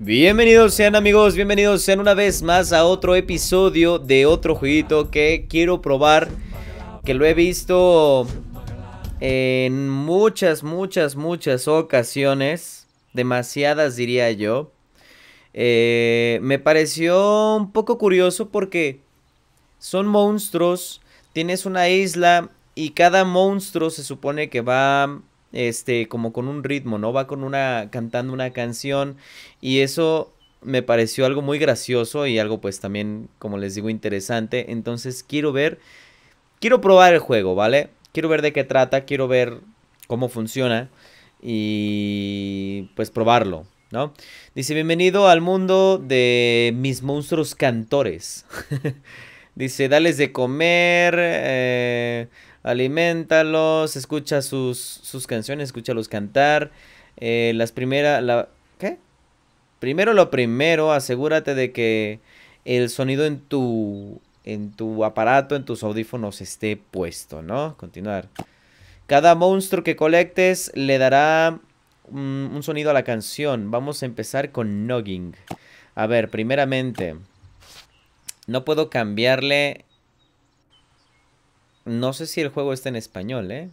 Bienvenidos sean amigos, bienvenidos sean una vez más a otro episodio de otro jueguito que quiero probar, que lo he visto en muchas, muchas, muchas ocasiones, demasiadas diría yo. Eh, me pareció un poco curioso porque son monstruos, tienes una isla y cada monstruo se supone que va este, como con un ritmo, ¿no? Va con una, cantando una canción y eso me pareció algo muy gracioso y algo pues también, como les digo, interesante. Entonces quiero ver, quiero probar el juego, ¿vale? Quiero ver de qué trata, quiero ver cómo funciona y pues probarlo, ¿no? Dice, bienvenido al mundo de mis monstruos cantores. Dice, dales de comer. Eh, alimentalos, escucha sus, sus canciones, escúchalos cantar. Eh, las primeras, la, ¿qué? Primero lo primero, asegúrate de que el sonido en tu, en tu aparato, en tus audífonos esté puesto, ¿no? Continuar. Cada monstruo que colectes le dará mm, un sonido a la canción. Vamos a empezar con Nogging. A ver, primeramente, no puedo cambiarle no sé si el juego está en español, ¿eh?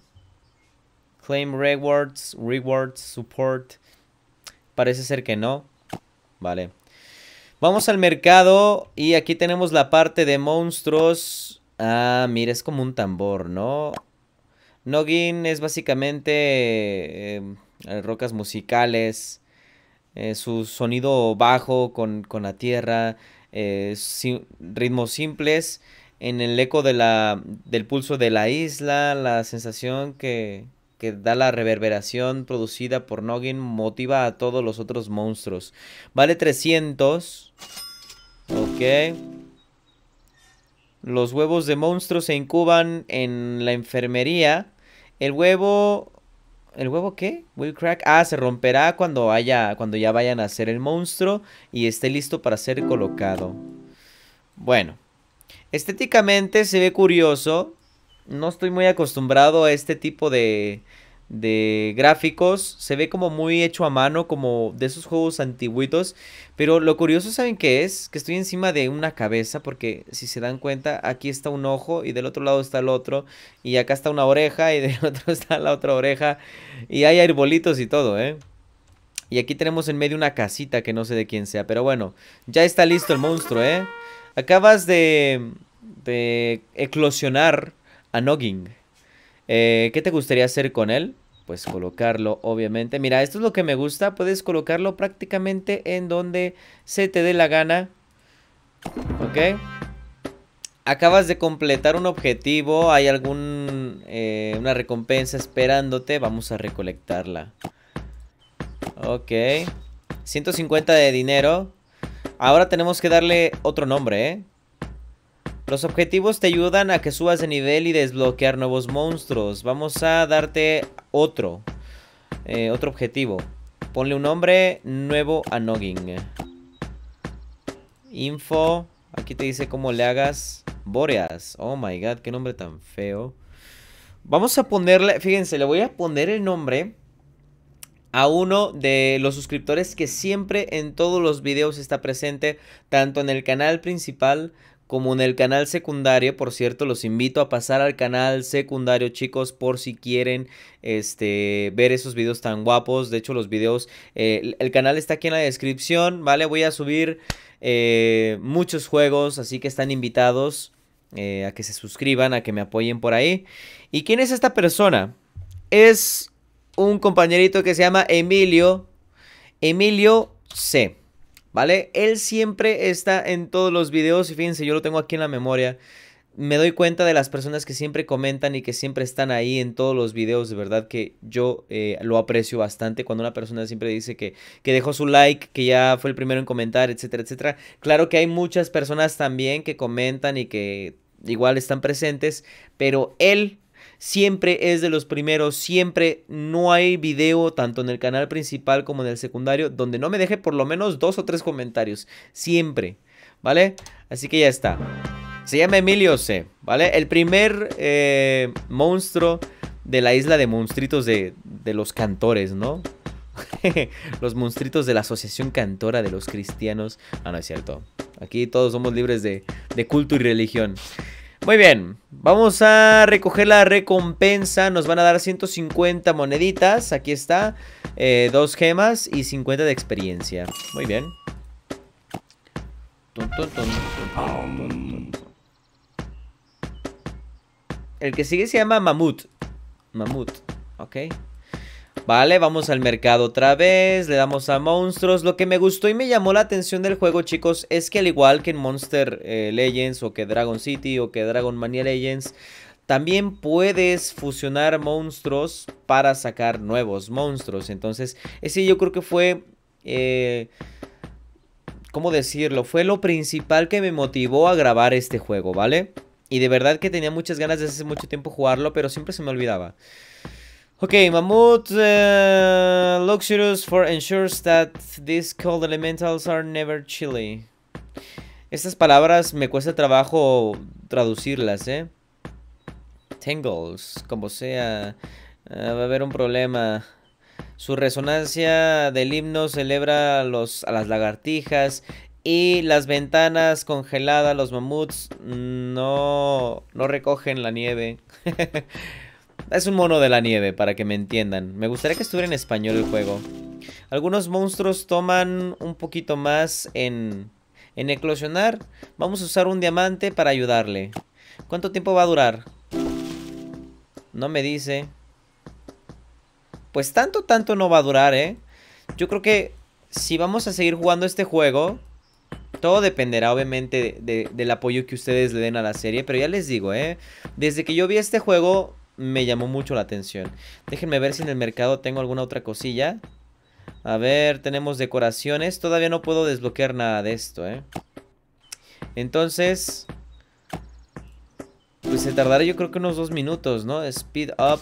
Claim rewards, rewards, support. Parece ser que no. Vale. Vamos al mercado y aquí tenemos la parte de monstruos. Ah, mira, es como un tambor, ¿no? Noggin es básicamente eh, eh, rocas musicales, eh, su sonido bajo con, la tierra, ritmos simples en el eco del pulso de la isla, la sensación que, da la reverberación producida por Noggin motiva a todos los otros monstruos. Vale 300. Ok. Los huevos de monstruos se incuban en la enfermería. El huevo... ¿El huevo qué? ¿Will crack? Ah, se romperá cuando, haya, cuando ya vayan a hacer el monstruo y esté listo para ser colocado. Bueno. Estéticamente se ve curioso. No estoy muy acostumbrado a este tipo de, de gráficos. Se ve como muy hecho a mano, como de esos juegos antiguitos. Pero lo curioso, ¿saben qué es? Que estoy encima de una cabeza, porque si se dan cuenta, aquí está un ojo y del otro lado está el otro. Y acá está una oreja y del otro está la otra oreja. Y hay arbolitos y todo, ¿eh? Y aquí tenemos en medio una casita que no sé de quién sea. Pero bueno, ya está listo el monstruo, ¿eh? Acabas de de eclosionar a Noggin eh, ¿Qué te gustaría hacer con él? Pues colocarlo, obviamente. Mira, esto es lo que me gusta. Puedes colocarlo prácticamente en donde se te dé la gana. ¿Ok? Acabas de completar un objetivo. Hay alguna eh, una recompensa esperándote. Vamos a recolectarla. Ok. 150 de dinero. Ahora tenemos que darle otro nombre, ¿eh? Los objetivos te ayudan a que subas de nivel y desbloquear nuevos monstruos. Vamos a darte otro. Eh, otro objetivo. Ponle un nombre nuevo a Noggin. Info. Aquí te dice cómo le hagas. Boreas. Oh my god, qué nombre tan feo. Vamos a ponerle, fíjense, le voy a poner el nombre a uno de los suscriptores que siempre en todos los videos está presente, tanto en el canal principal como en el canal secundario, por cierto, los invito a pasar al canal secundario, chicos, por si quieren este, ver esos videos tan guapos. De hecho, los videos, eh, el canal está aquí en la descripción, ¿vale? Voy a subir eh, muchos juegos, así que están invitados eh, a que se suscriban, a que me apoyen por ahí. ¿Y quién es esta persona? Es un compañerito que se llama Emilio, Emilio C. ¿vale? Él siempre está en todos los videos y fíjense, yo lo tengo aquí en la memoria. Me doy cuenta de las personas que siempre comentan y que siempre están ahí en todos los videos. De verdad que yo eh, lo aprecio bastante cuando una persona siempre dice que, que dejó su like, que ya fue el primero en comentar, etcétera, etcétera. Claro que hay muchas personas también que comentan y que igual están presentes, pero él siempre es de los primeros, siempre no hay video tanto en el canal principal como en el secundario donde no me deje por lo menos dos o tres comentarios, siempre, ¿vale? Así que ya está. Se llama Emilio C, ¿vale? El primer eh, monstruo de la isla de monstritos de, los cantores, ¿no? los monstritos de la Asociación Cantora de los Cristianos. Ah, no es cierto. Aquí todos somos libres de, de culto y religión. Muy bien, vamos a recoger la recompensa. Nos van a dar 150 moneditas. Aquí está. Eh, dos gemas y 50 de experiencia. Muy bien. El que sigue se llama Mamut. Mamut, ok. Vale, vamos al mercado otra vez, le damos a monstruos. Lo que me gustó y me llamó la atención del juego, chicos, es que al igual que en Monster eh, Legends o que Dragon City o que Dragon Mania Legends, también puedes fusionar monstruos para sacar nuevos monstruos. Entonces, ese yo creo que fue... Eh, ¿Cómo decirlo? Fue lo principal que me motivó a grabar este juego, ¿vale? Y de verdad que tenía muchas ganas de hace mucho tiempo jugarlo, pero siempre se me olvidaba. Okay, mamut, eh, Luxurious for ensures that these cold elementals are never chilly. Estas palabras me cuesta trabajo traducirlas, ¿eh? Tangles, como sea. Eh, va a haber un problema. Su resonancia del himno celebra a, los, a las lagartijas y las ventanas congeladas. Los mamuts no, no recogen la nieve. Es un mono de la nieve, para que me entiendan. Me gustaría que estuviera en español el juego. Algunos monstruos toman un poquito más en, en eclosionar. Vamos a usar un diamante para ayudarle. ¿Cuánto tiempo va a durar? No me dice. Pues tanto, tanto no va a durar, ¿eh? Yo creo que si vamos a seguir jugando este juego... Todo dependerá obviamente del apoyo que ustedes le den a la serie, pero ya les digo, ¿eh? Desde que yo vi este juego, me llamó mucho la atención. Déjenme ver si en el mercado tengo alguna otra cosilla. A ver, tenemos decoraciones. Todavía no puedo desbloquear nada de esto, ¿eh? Entonces... Pues se tardará yo creo que unos dos minutos, ¿no? Speed up.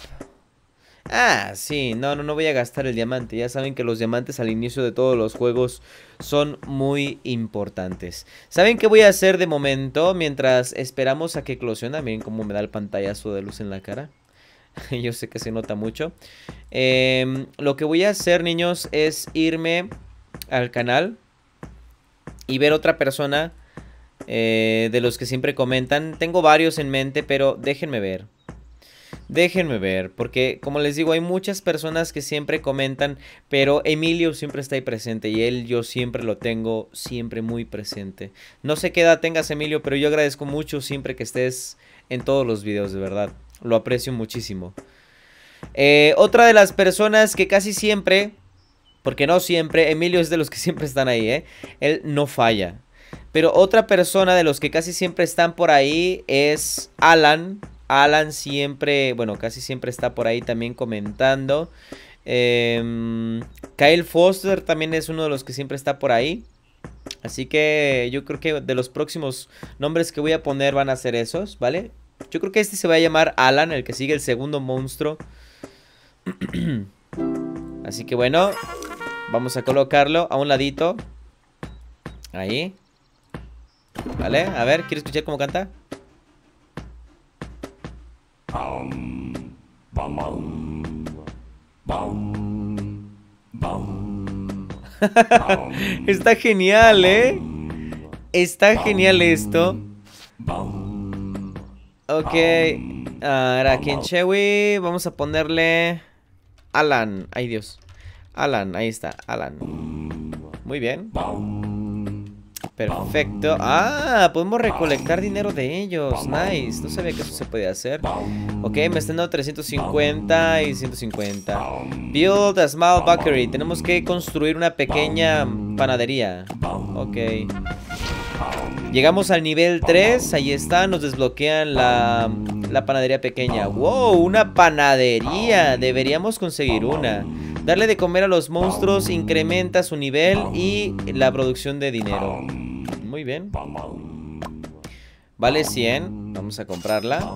Ah, sí. No, no, no voy a gastar el diamante. Ya saben que los diamantes al inicio de todos los juegos son muy importantes. ¿Saben qué voy a hacer de momento? Mientras esperamos a que eclosiona. Miren cómo me da el pantallazo de luz en la cara. Yo sé que se nota mucho. Em, lo que voy a hacer, niños, es irme al canal y ver otra persona eh, de los que siempre comentan. Tengo varios en mente, pero déjenme ver. Déjenme ver, porque como les digo, hay muchas personas que siempre comentan, pero Emilio siempre está ahí presente y él yo siempre lo tengo siempre muy presente. No sé qué edad tengas Emilio, pero yo agradezco mucho siempre que estés en todos los videos, de verdad. Lo aprecio muchísimo. Eh, otra de las personas que casi siempre, porque no siempre, Emilio es de los que siempre están ahí, ¿eh? Él no falla. Pero otra persona de los que casi siempre están por ahí es Alan. Alan siempre, bueno, casi siempre está por ahí también comentando. Em, Kyle Foster también es uno de los que siempre está por ahí. Así que yo creo que de los próximos nombres que voy a poner van a ser esos, ¿vale? Yo creo que este se va a llamar Alan, el que sigue el segundo monstruo. Así que bueno, vamos a colocarlo a un ladito. Ahí. Vale, a ver, ¿quieres escuchar cómo canta? Está genial, ¿eh? Está genial esto. Ok. Um, Ahora, Chewie vamos a ponerle Alan. Ay, Dios. Alan, ahí está, Alan. Muy bien. Perfecto. Ah, podemos recolectar dinero de ellos. Nice. No sabía que eso se podía hacer. Ok, me están dando 350 y 150. Build a small bakery. Tenemos que construir una pequeña panadería. Ok. Llegamos al nivel 3, ahí está, nos desbloquean la, panadería pequeña. ¡Wow! ¡Una panadería! Deberíamos conseguir una. Darle de comer a los monstruos incrementa su nivel y la producción de dinero. Muy bien. Vale 100, vamos a comprarla.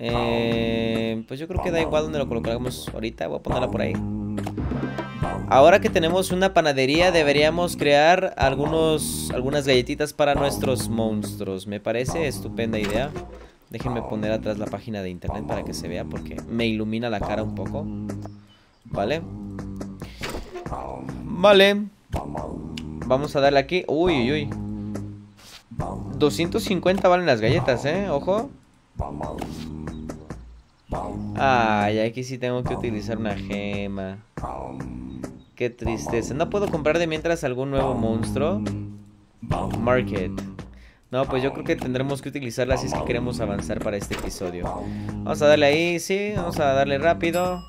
Eh, pues yo creo que da igual donde lo colocamos ahorita, voy a ponerla por ahí. Ahora que tenemos una panadería deberíamos crear algunos, algunas galletitas para nuestros monstruos. Me parece estupenda idea. Déjenme poner atrás la página de internet para que se vea porque me ilumina la cara un poco. Vale. Vale. Vamos a darle aquí. Uy, uy, uy. 250 valen las galletas, ¿eh? Ojo. Ay, aquí sí tengo que utilizar una gema. Qué tristeza. No puedo comprar de mientras algún nuevo monstruo. Market. No, pues yo creo que tendremos que utilizarla si es que queremos avanzar para este episodio. Vamos a darle ahí, sí, vamos a darle rápido.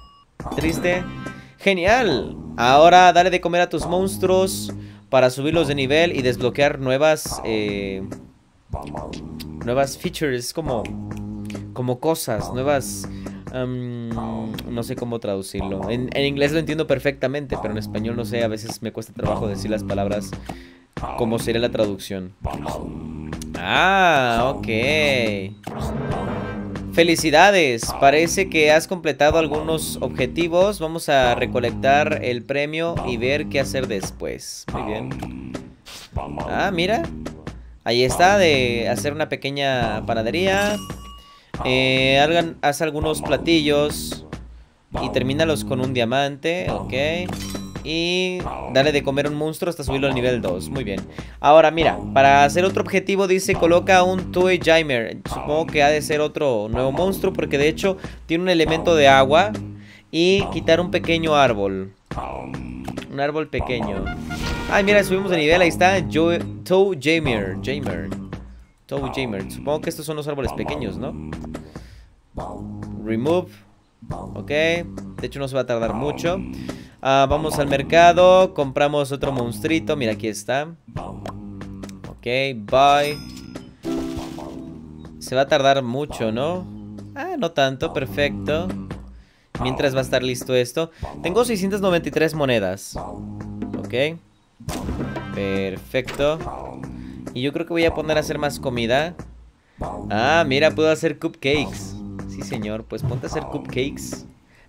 Triste. ¡Genial! Ahora dale de comer a tus monstruos para subirlos de nivel y desbloquear nuevas... Eh, nuevas features, como... Como cosas, nuevas no sé cómo traducirlo. En, inglés lo entiendo perfectamente, pero en español no sé, a veces me cuesta trabajo decir las palabras como sería la traducción. Ah, ok. Felicidades, parece que has completado algunos objetivos. Vamos a recolectar el premio y ver qué hacer después. Ah, mira. Ahí está, de hacer una pequeña panadería, eh, haz algunos platillos y termínalos con un diamante, ok. Y dale de comer un monstruo hasta subirlo al nivel 2, muy bien. Ahora mira, para hacer otro objetivo dice coloca un Toe Jaimer. Supongo que ha de ser otro nuevo monstruo porque de hecho tiene un elemento de agua. Y quitar un pequeño árbol. Un árbol pequeño. ah mira, subimos de nivel, ahí está. Toe Jaimer. Jamer. Supongo que estos son los árboles pequeños, ¿no? Remove. Ok. De hecho, no se va a tardar mucho. Ah, vamos al mercado. Compramos otro monstruito. Mira, aquí está. Ok, bye. Se va a tardar mucho, ¿no? Ah, no tanto. Perfecto. Mientras va a estar listo esto. Tengo 693 monedas. Ok. Perfecto. Y yo creo que voy a poner a hacer más comida. Ah, mira, puedo hacer cupcakes. Sí, señor, pues ponte a hacer cupcakes.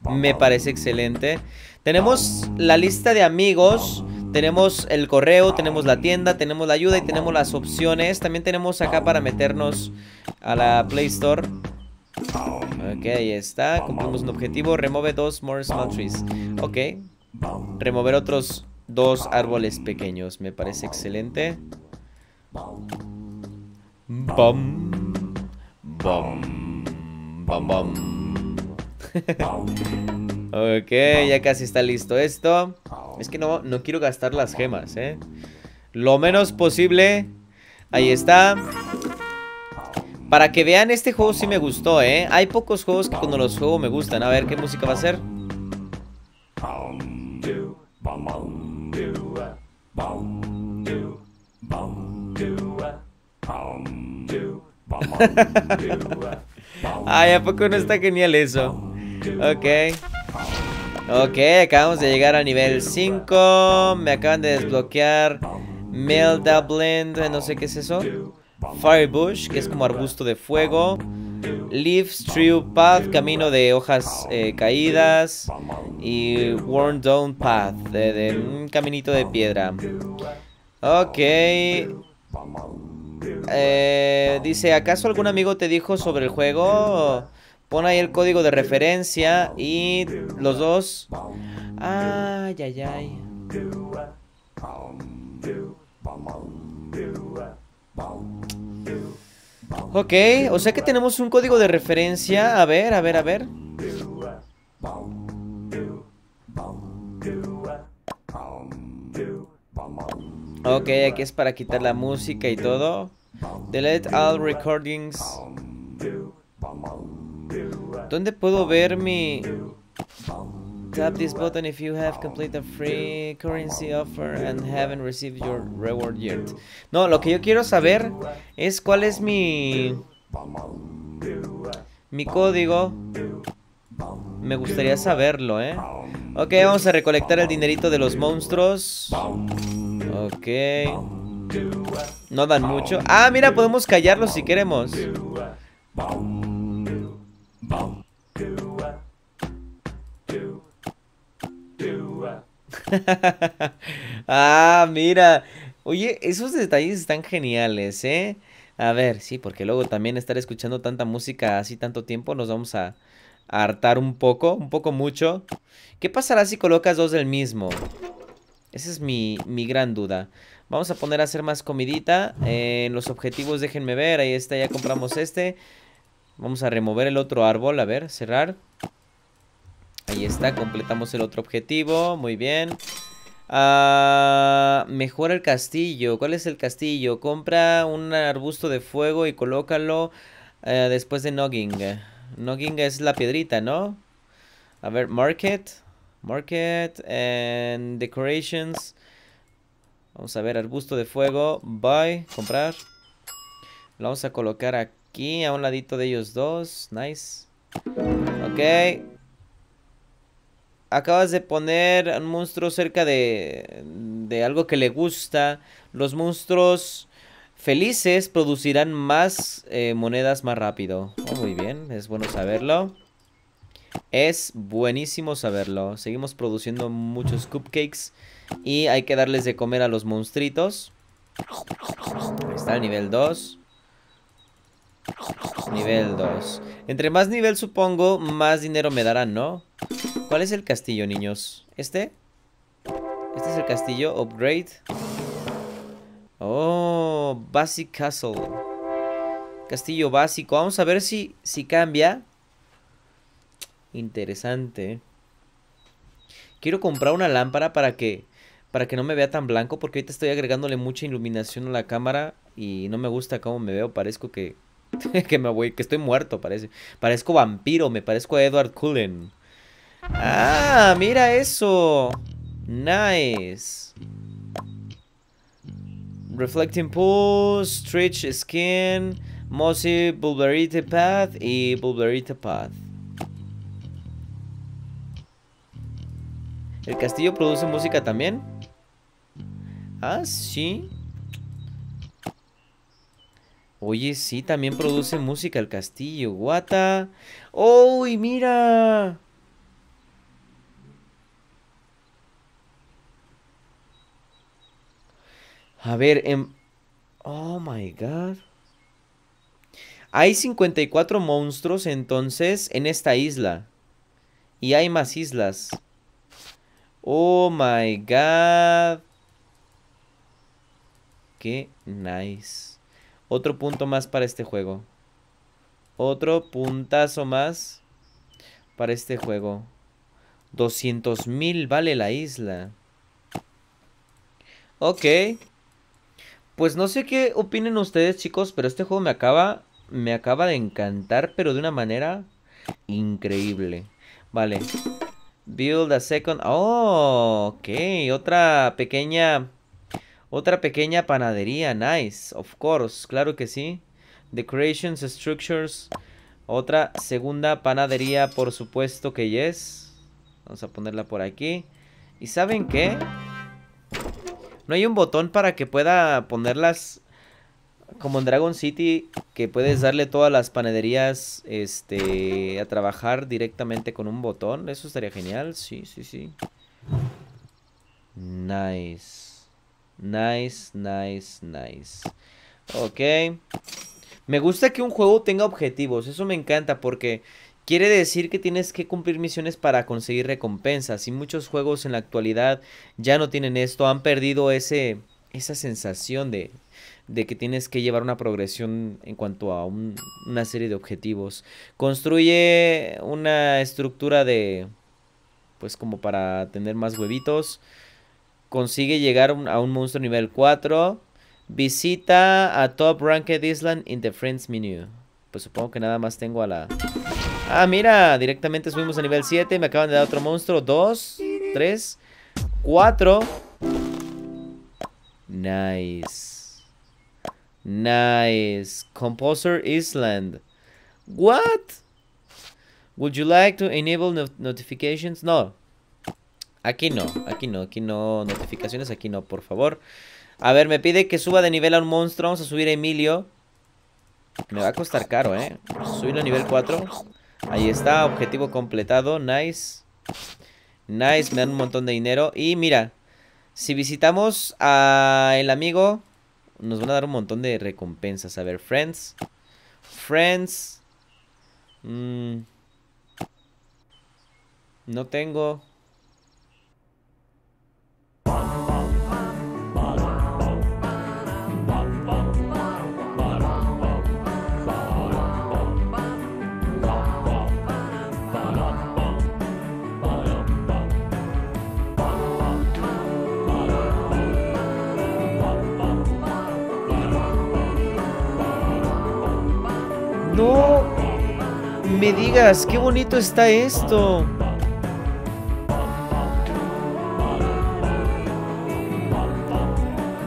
Me parece excelente. Tenemos la lista de amigos. Tenemos el correo, tenemos la tienda, tenemos la ayuda y tenemos las opciones. También tenemos acá para meternos a la Play Store. Ok, ahí está. Cumplimos un objetivo. Remove dos more small trees. Ok. Remover otros dos árboles pequeños. Me parece excelente ok, ya casi está listo esto. Es que no, no quiero gastar las gemas, ¿eh? Lo menos posible. Ahí está. Para que vean, este juego sí me gustó, ¿eh? Hay pocos juegos que cuando los juego me gustan. A ver, ¿qué música va a ser? Ay, ¿a poco no está genial eso? Ok. Ok, acabamos de llegar a nivel 5. Me acaban de desbloquear Melda Blend, no sé qué es eso. Firebush, que es como arbusto de fuego. Leaf True Path, camino de hojas eh, caídas. Y Worn Down Path, de, un caminito de piedra. Ok. Eh, dice, ¿acaso algún amigo te dijo sobre el juego? Pon ahí el código de referencia y los dos... Ay, ay, ay. Ok, o sea que tenemos un código de referencia. A ver, a ver, a ver. Ok, aquí es para quitar la música y todo. Delete all recordings. ¿Dónde puedo ver mi... Tap this button if you have completed a free currency offer and haven't received your reward yet. No, lo que yo quiero saber es cuál es mi... Mi código. Me gustaría saberlo, ¿eh? Ok, vamos a recolectar el dinerito de los monstruos. Ok. No dan mucho. Ah, mira, podemos callarlos si queremos. ah, mira. Oye, esos detalles están geniales, ¿eh? A ver, sí, porque luego también estar escuchando tanta música así tanto tiempo nos vamos a, a hartar un poco, un poco mucho. ¿Qué pasará si colocas dos del mismo? Esa es mi, gran duda. Vamos a poner a hacer más comidita. Eh, los objetivos déjenme ver. Ahí está, ya compramos este. Vamos a remover el otro árbol. A ver, cerrar. Ahí está, completamos el otro objetivo. Muy bien. Ah, mejora el castillo. ¿Cuál es el castillo? Compra un arbusto de fuego y colócalo eh, después de Nogging. Nogging es la piedrita, ¿no? A ver, market. Market and decorations. Vamos a ver, arbusto de fuego. Buy, comprar. Lo vamos a colocar aquí, a un ladito de ellos dos. Nice. Ok. Acabas de poner un monstruo cerca de, de algo que le gusta. Los monstruos felices producirán más eh, monedas más rápido. Oh, muy bien, es bueno saberlo. Es buenísimo saberlo. Seguimos produciendo muchos cupcakes. Y hay que darles de comer a los monstritos. Está el nivel 2. Nivel 2. Entre más nivel supongo, más dinero me darán, ¿no? ¿Cuál es el castillo, niños? ¿Este? ¿Este es el castillo? Upgrade. Oh, Basic Castle. Castillo básico. Vamos a ver si, si cambia. Interesante. Quiero comprar una lámpara para que para que no me vea tan blanco porque ahorita estoy agregándole mucha iluminación a la cámara y no me gusta cómo me veo, parezco que que me voy, que estoy muerto, parece. Parezco vampiro, me parezco a Edward Cullen. Ah, mira eso. Nice. Reflecting Pool, Stretch Skin, Mossy Bulberita Path y Bulberita Path. ¿El castillo produce música también? Ah, sí. Oye, sí, también produce música el castillo. Guata. ¡Uy, mira! A ver, en... Em, oh, my God. Hay 54 monstruos entonces en esta isla. Y hay más islas. Oh my god. Qué nice. Otro punto más para este juego. Otro puntazo más para este juego. 200.000 vale la isla. Ok. Pues no sé qué opinen ustedes, chicos, pero este juego me acaba, me acaba de encantar, pero de una manera increíble. Vale. Build a second. Oh, ok. Otra pequeña. Otra pequeña panadería. Nice. Of course. Claro que sí. Decorations, structures. Otra segunda panadería, por supuesto que yes. Vamos a ponerla por aquí. ¿Y saben qué? No hay un botón para que pueda ponerlas como en Dragon City, que puedes darle todas las panaderías este, a trabajar directamente con un botón. Eso estaría genial. Sí, sí, sí. Nice. Nice, nice, nice. Ok. Me gusta que un juego tenga objetivos. Eso me encanta porque quiere decir que tienes que cumplir misiones para conseguir recompensas. Y muchos juegos en la actualidad ya no tienen esto. Han perdido ese, esa sensación de, de que tienes que llevar una progresión en cuanto a una serie de objetivos. Construye una estructura de, pues como para tener más huevitos. Consigue llegar a un monstruo nivel 4. Visita a Top Ranked Island in the Friends Menu. Pues supongo que nada más tengo a la... Ah, mira, directamente subimos a nivel 7. Me acaban de dar otro monstruo. 2, 3, 4. Nice. Nice. Composer Island. What? Would you like to enable notifications? No. Aquí no, aquí no, aquí no notificaciones, aquí no, por favor. A ver, me pide que suba de nivel a un monstruo. Vamos a subir a Emilio. Me va a costar caro, ¿eh? Subirlo a nivel 4. Ahí está, objetivo completado. Nice. Nice, me dan un montón de dinero. Y mira, si visitamos el amigo nos van a dar un montón de recompensas. A ver, Friends. Friends. Mm. No tengo. me digas, qué bonito está esto.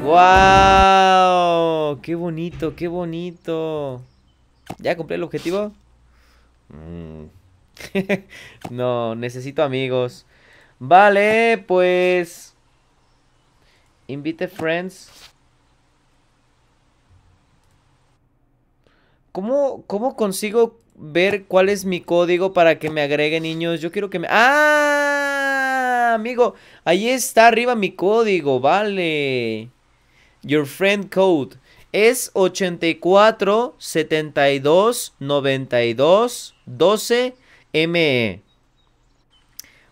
¡Wow! ¡Qué bonito, qué bonito! ¿Ya cumplí el objetivo? Mm. no, necesito amigos. Vale, pues... Invite friends. ¿Cómo, ¿Cómo consigo ver cuál es mi código para que me agregue niños. Yo quiero que me... ¡Ah! Amigo, ahí está arriba mi código, vale. Your friend code es 84 72 92 12 ME.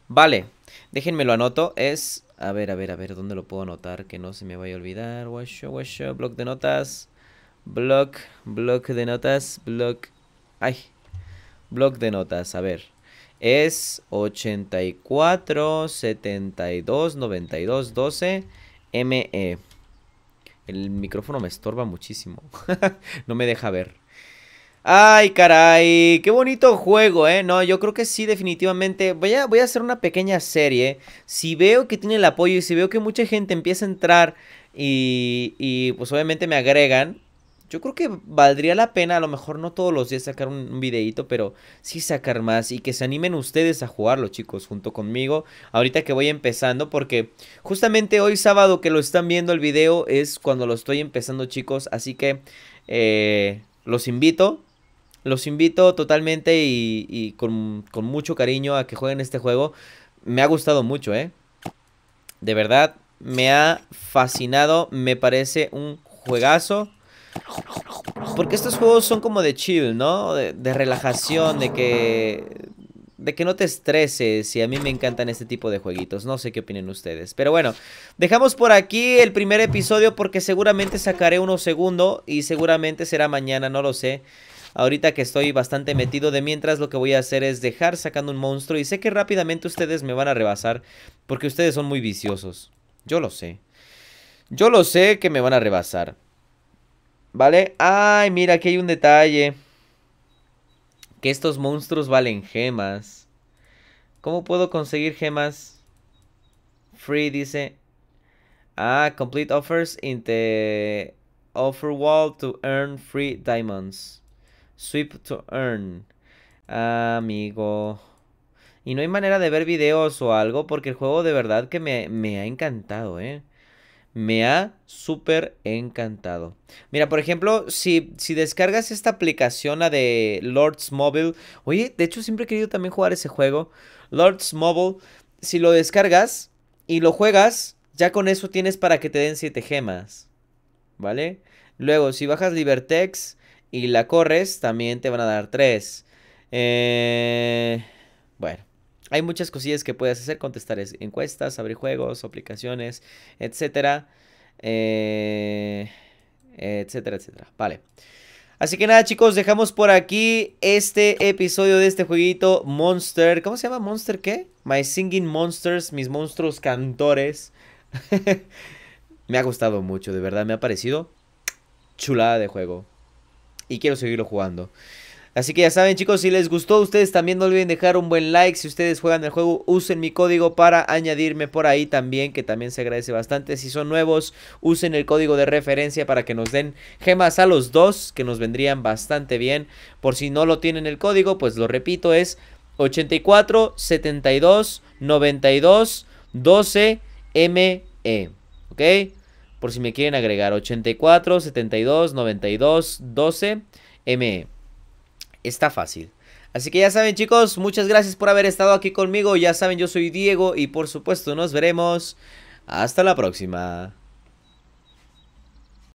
Vale, déjenme lo anoto. Es, a ver, a ver, a ver, ¿dónde lo puedo anotar? Que no se me vaya a olvidar. Washo, block de notas. Block, block de notas, block. Ay, Blog de notas, a ver. Es 84 72 92 12 ME. El micrófono me estorba muchísimo. no me deja ver. Ay, caray, qué bonito juego, ¿eh? No, yo creo que sí, definitivamente. Voy a, voy a hacer una pequeña serie. Si veo que tiene el apoyo y si veo que mucha gente empieza a entrar y, y pues obviamente me agregan, yo creo que valdría la pena, a lo mejor no todos los días sacar un, videito pero sí sacar más y que se animen ustedes a jugarlo, chicos, junto conmigo. Ahorita que voy empezando, porque justamente hoy sábado que lo están viendo el video es cuando lo estoy empezando, chicos. Así que eh, los invito los invito totalmente y, con, con, mucho cariño a que jueguen este juego. Me ha gustado mucho, ¿eh? De verdad, me ha fascinado. Me parece un juegazo. Porque estos juegos son como de chill, ¿no? De, relajación, de que... De que no te estreses y a mí me encantan este tipo de jueguitos. No sé qué opinen ustedes. Pero bueno, dejamos por aquí el primer episodio porque seguramente sacaré uno segundo y seguramente será mañana, no lo sé. Ahorita que estoy bastante metido de mientras lo que voy a hacer es dejar sacando un monstruo y sé que rápidamente ustedes me van a rebasar porque ustedes son muy viciosos. Yo lo sé. Yo lo sé que me van a rebasar. ¿Vale? Ay, mira, aquí hay un detalle. Que estos monstruos valen gemas. ¿Cómo puedo conseguir gemas? Free dice. Ah, complete offers in the offer wall to earn free diamonds. Sweep to earn. Ah, amigo. Y no hay manera de ver videos o algo porque el juego de verdad que me, me ha encantado, ¿eh? me ha súper encantado. Mira, por ejemplo, si, si, descargas esta aplicación, la de Lords Mobile. Oye, de hecho siempre he querido también jugar ese juego. Lords Mobile, si lo descargas y lo juegas, ya con eso tienes para que te den 7 gemas. ¿Vale? Luego, si bajas Libertex y la corres, también te van a dar 3. Eh... Bueno. Hay muchas cosillas que puedes hacer, contestar encuestas, abrir juegos, aplicaciones, etcétera. Eh, etcétera, etcétera. Vale. Así que nada chicos, dejamos por aquí este episodio de este jueguito Monster. ¿Cómo se llama? ¿Monster qué? My Singing Monsters, mis monstruos cantores. me ha gustado mucho, de verdad, me ha parecido chulada de juego. Y quiero seguirlo jugando. Así que ya saben chicos, si les gustó, ustedes también no olviden dejar un buen like. Si ustedes juegan el juego, usen mi código para añadirme por ahí también, que también se agradece bastante. Si son nuevos, usen el código de referencia para que nos den gemas a los dos, que nos vendrían bastante bien. Por si no lo tienen el código, pues lo repito, es 84 72 92 12 ME. ¿Ok? Por si me quieren agregar, 84 72 92 12 ME está fácil. Así que ya saben chicos, muchas gracias por haber estado aquí conmigo. Ya saben, yo soy Diego y por supuesto nos veremos. Hasta la próxima.